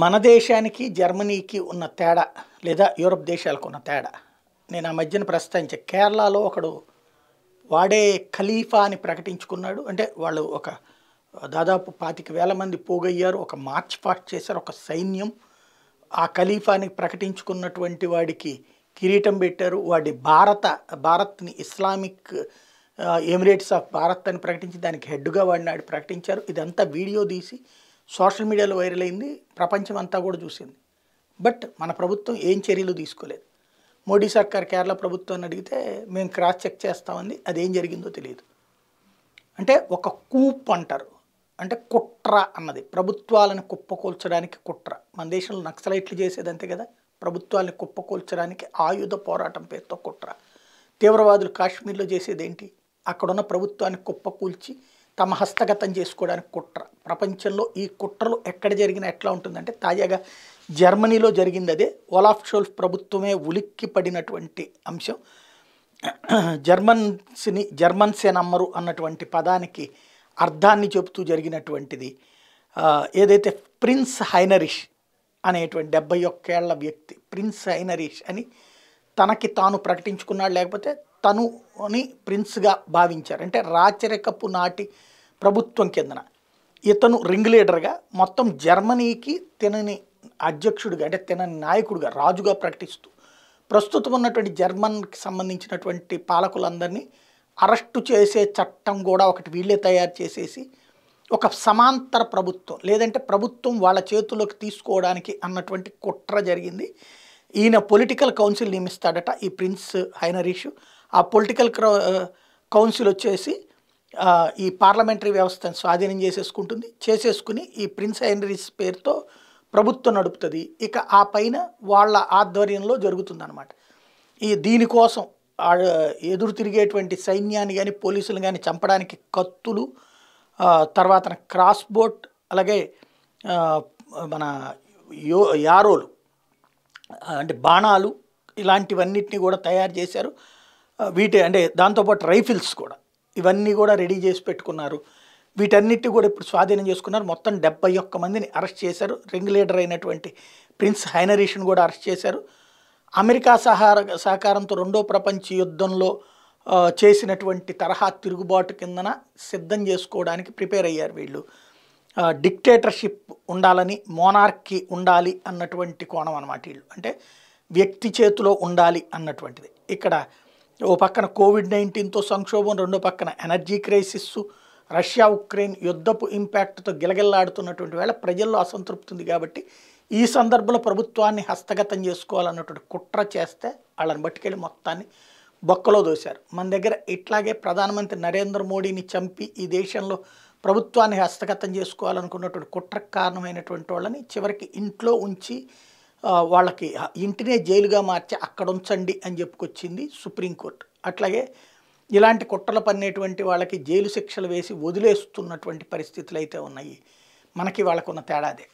మన దేశానికి జర్మనీకి ఉన్న తేడా లేదా యూరప్ దేశాలకు ఉన్న తేడా నేను ఆ మధ్యన ప్రస్తావించే కేరళలో ఒకడు వాడే ఖలీఫా అని ప్రకటించుకున్నాడు అంటే వాళ్ళు ఒక దాదాపు పాతిక వేల మంది పోగయ్యారు ఒక మార్చ్ పాస్ట్ చేశారు ఒక సైన్యం ఆ ఖలీఫాని ప్రకటించుకున్నటువంటి వాడికి కిరీటం పెట్టారు వాడి భారత భారత్ని ఇస్లామిక్ ఎమిరేట్స్ ఆఫ్ భారత్ అని ప్రకటించి దానికి హెడ్గా వాడిని ప్రకటించారు ఇదంతా వీడియో తీసి సోషల్ మీడియాలో వైరల్ అయింది ప్రపంచం అంతా కూడా చూసింది బట్ మన ప్రభుత్వం ఏం చర్యలు తీసుకోలేదు మోడీ సర్కార్ కేరళ ప్రభుత్వాన్ని అడిగితే మేము క్రాస్ చెక్ చేస్తామని అదేం జరిగిందో తెలియదు అంటే ఒక కూప్ అంటారు అంటే కుట్ర అన్నది ప్రభుత్వాలను కుప్పకూల్చడానికి కుట్ర మన దేశంలో నక్సలైట్లు చేసేది అంతే కదా ప్రభుత్వాలను కుప్పకూల్చడానికి ఆయుధ పోరాటం పేరుతో కుట్ర తీవ్రవాదులు కాశ్మీర్లో చేసేదేంటి అక్కడున్న ప్రభుత్వాన్ని కుప్పకూల్చి తమ హస్తగతం చేసుకోవడానికి కుట్ర ప్రపంచంలో ఈ కుట్రలు ఎక్కడ జరిగినా ఎట్లా ఉంటుందంటే తాజాగా జర్మనీలో జరిగింది అదే ఓలాఫ్ షోల్ఫ్ ప్రభుత్వమే ఉలిక్కి పడినటువంటి అంశం జర్మన్స్ని జర్మన్సే నమ్మరు అన్నటువంటి పదానికి అర్థాన్ని చెబుతూ జరిగినటువంటిది ఏదైతే ప్రిన్స్ హైనరిష్ అనేటువంటి డెబ్బై ఒక్కేళ్ల వ్యక్తి ప్రిన్స్ హైనరిష్ అని తనకి తాను ప్రకటించుకున్నాడు లేకపోతే అని ప్రిన్స్గా భావించారు అంటే రాచరికపు నాటి ప్రభుత్వం కిందన ఇతను రింగ్ లీడర్గా మొత్తం జర్మనీకి తినని అధ్యక్షుడిగా అంటే తినని నాయకుడిగా రాజుగా ప్రకటిస్తూ ప్రస్తుతం ఉన్నటువంటి జర్మన్కి సంబంధించినటువంటి పాలకులందరినీ అరెస్టు చేసే చట్టం కూడా ఒకటి వీళ్ళే తయారు చేసేసి ఒక సమాంతర ప్రభుత్వం లేదంటే ప్రభుత్వం వాళ్ళ చేతుల్లోకి తీసుకోవడానికి అన్నటువంటి కుట్ర జరిగింది ఈయన పొలిటికల్ కౌన్సిల్ నియమిస్తాడట ఈ ప్రిన్స్ హైనరీషు ఆ పొలిటికల్ కౌన్సిల్ వచ్చేసి ఈ పార్లమెంటరీ వ్యవస్థను స్వాధీనం చేసేసుకుంటుంది చేసేసుకుని ఈ ప్రిన్స్ హెన్రీస్ పేరుతో ప్రభుత్వం నడుపుతుంది ఇక ఆ పైన వాళ్ళ ఆధ్వర్యంలో జరుగుతుందన్నమాట ఈ దీనికోసం ఎదురు తిరిగేటువంటి సైన్యాన్ని కానీ పోలీసులు కానీ చంపడానికి కత్తులు తర్వాత క్రాస్ బోట్ అలాగే మన యో యారోలు అంటే బాణాలు ఇలాంటివన్నిటిని కూడా తయారు చేశారు వీటి అంటే దాంతోపాటు రైఫిల్స్ కూడా ఇవన్నీ కూడా రెడీ చేసి పెట్టుకున్నారు వీటన్నిటి కూడా ఇప్పుడు స్వాధీనం చేసుకున్నారు మొత్తం డెబ్బై ఒక్క మందిని అరెస్ట్ చేశారు రింగ్ లీడర్ అయినటువంటి ప్రిన్స్ హైనరీషన్ కూడా అరెస్ట్ చేశారు అమెరికా సహార సహకారంతో రెండో ప్రపంచ యుద్ధంలో చేసినటువంటి తరహా తిరుగుబాటు కిందన సిద్ధం చేసుకోవడానికి ప్రిపేర్ అయ్యారు వీళ్ళు డిక్టేటర్షిప్ ఉండాలని మోనార్కి ఉండాలి అన్నటువంటి కోణం అనమాట వీళ్ళు అంటే వ్యక్తి చేతిలో ఉండాలి అన్నటువంటిది ఇక్కడ ఓ పక్కన కోవిడ్ నైన్టీన్తో సంక్షోభం రెండో పక్కన ఎనర్జీ క్రైసిస్ రష్యా ఉక్రెయిన్ యుద్ధపు ఇంపాక్ట్తో గిలగిల్లాడుతున్నటువంటి వేళ ప్రజల్లో అసంతృప్తి ఉంది కాబట్టి ఈ సందర్భంలో ప్రభుత్వాన్ని హస్తగతం చేసుకోవాలన్నటువంటి కుట్ర చేస్తే వాళ్ళని బట్టుకెళ్ళి మొత్తాన్ని బొక్కలో దోశారు మన దగ్గర ఇట్లాగే ప్రధానమంత్రి నరేంద్ర మోడీని చంపి ఈ దేశంలో ప్రభుత్వాన్ని హస్తగతం చేసుకోవాలనుకున్నటువంటి కుట్ర కారణమైనటువంటి వాళ్ళని చివరికి ఇంట్లో ఉంచి వాళ్ళకి ఇంటినే జైలుగా మార్చి అక్కడ ఉంచండి అని చెప్పుకొచ్చింది సుప్రీంకోర్టు అట్లాగే ఇలాంటి కుట్రలు పన్నేటువంటి వాళ్ళకి జైలు శిక్షలు వేసి వదిలేస్తున్నటువంటి పరిస్థితులు అయితే ఉన్నాయి మనకి వాళ్ళకున్న తేడాదే